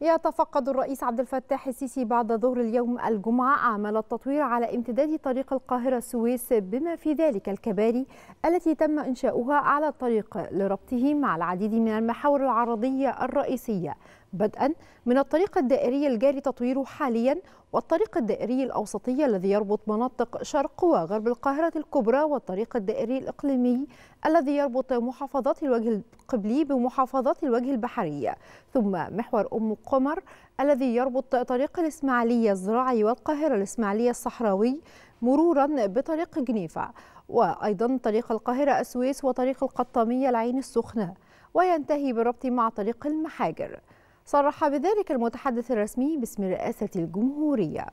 يتفقد الرئيس عبد الفتاح السيسي بعد ظهر اليوم الجمعة أعمال التطوير على امتداد طريق القاهرة السويس بما في ذلك الكباري التي تم إنشاؤها على الطريق لربطه مع العديد من المحاور العرضية الرئيسية بدءا من الطريق الدائري الجاري تطويره حاليا والطريق الدائري الأوسطي الذي يربط مناطق شرق وغرب القاهرة الكبرى والطريق الدائري الإقليمي الذي يربط محافظات الوجه القبلي بمحافظات الوجه البحري ثم محور أم قمر الذي يربط طريق الإسماعيلية الزراعي والقاهرة الإسماعيلية الصحراوي مرورا بطريق جنيفة وأيضا طريق القاهرة السويس وطريق القطامية العين السخنة وينتهي بالربط مع طريق المحاجر صرح بذلك المتحدث الرسمي باسم رئاسة الجمهورية